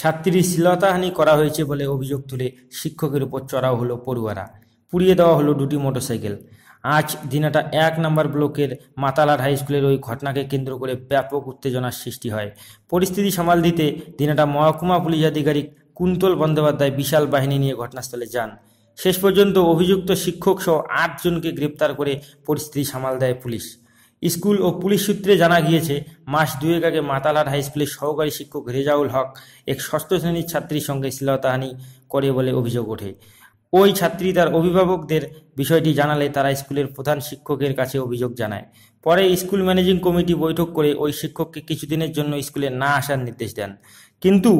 ছাত্রীর শ্লীলতাহানি করা হয়েছে বলে অভিযোগ তুলে শিক্ষকের উপর চড়াও হলো পড়ুয়ারা পুড়িয়ে দেওয়া হলো দুটি মোটরসাইকেল আজ দিনাটা এক নম্বর ব্লকের মাতালার হাই স্কুলের ওই ঘটনাকে কেন্দ্র করে ব্যাপক উত্তেজনার সৃষ্টি হয় পরিস্থিতি সামাল দিতে দিনাটা মহকুমা পুলিশ আধিকারিক কুন্তল বন্দ্যোপাধ্যায় বিশাল বাহিনী নিয়ে ঘটনাস্থলে যান শেষ পর্যন্ত অভিযুক্ত শিক্ষক সহ আটজনকে গ্রেপ্তার করে পরিস্থিতি সামাল দেয় পুলিশ স্কুল ও পুলিশ সূত্রে জানা গিয়েছে মাস দুয়েক আগে মাতালার হাইস্কুলের সহকারী শিক্ষক রেজাউল হক এক ষষ্ঠ শ্রেণীর ছাত্রীর সঙ্গে শ্লীলতাহানি করে বলে অভিযোগ ওঠে ওই ছাত্রী তার অভিভাবকদের বিষয়টি জানালে তারা স্কুলের প্রধান শিক্ষকের কাছে অভিযোগ জানায় পরে স্কুল ম্যানেজিং কমিটি বৈঠক করে ওই শিক্ষককে কিছুদিনের জন্য স্কুলে না আসার নির্দেশ দেন কিন্তু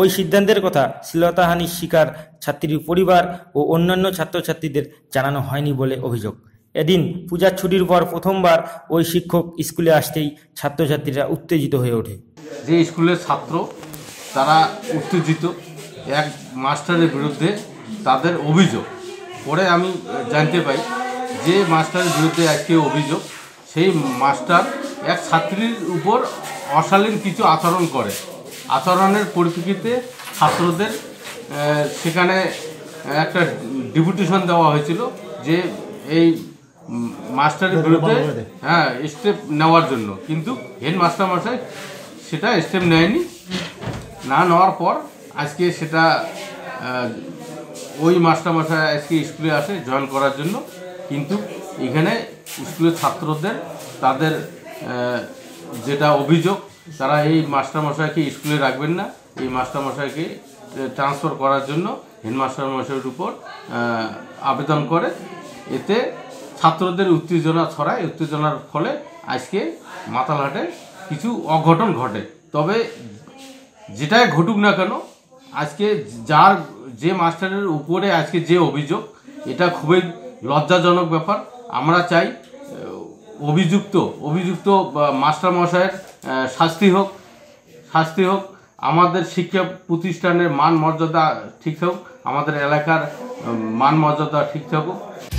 ওই সিদ্ধান্তের কথা শ্লীলতাহানির শিকার ছাত্রীর পরিবার ও অন্যান্য ছাত্রছাত্রীদের জানানো হয়নি বলে অভিযোগ এদিন পূজার ছুটির পর প্রথমবার ওই শিক্ষক স্কুলে আসতেই ছাত্রছাত্রীরা উত্তেজিত হয়ে ওঠে যে স্কুলের ছাত্র তারা উত্তেজিত এক মাস্টারের বিরুদ্ধে তাদের অভিযোগ পরে আমি জানতে পাই যে মাস্টারের বিরুদ্ধে একটি অভিযোগ সেই মাস্টার এক ছাত্রীর উপর অশালীন কিছু আচরণ করে আচরণের পরিপ্রেক্ষিতে ছাত্রদের সেখানে একটা ডিপুটেশন দেওয়া হয়েছিল যে এই মাস্টারের বিরুদ্ধে হ্যাঁ স্টেপ নেওয়ার জন্য কিন্তু হেড মাস্টার মশাই সেটা স্টেপ নেয়নি না নেওয়ার পর আজকে সেটা ওই মাস্টার মশাই আজকে স্কুলে আসে জয়েন করার জন্য কিন্তু এখানে স্কুলের ছাত্রদের তাদের যেটা অভিযোগ তারা এই মাস্টারমশাইকে স্কুলে রাখবেন না এই মাস্টারমশাইকে ট্রান্সফার করার জন্য হেডমাস্টার মশাইয়ের উপর আবেদন করে এতে ছাত্রদের উত্তেজনা ছড়ায় উত্তেজনার ফলে আজকে মাতালহাটে কিছু অঘটন ঘটে তবে যেটাই ঘটুক না কেন আজকে যার যে মাস্টারের উপরে আজকে যে অভিযোগ এটা খুবই লজ্জাজনক ব্যাপার আমরা চাই অভিযুক্ত অভিযুক্ত মাস্টার মশাইয়ের শাস্তি হোক শাস্তি হোক আমাদের শিক্ষা প্রতিষ্ঠানের মান মর্যাদা ঠিক হোক আমাদের এলাকার মান মর্যাদা ঠিক থাকুক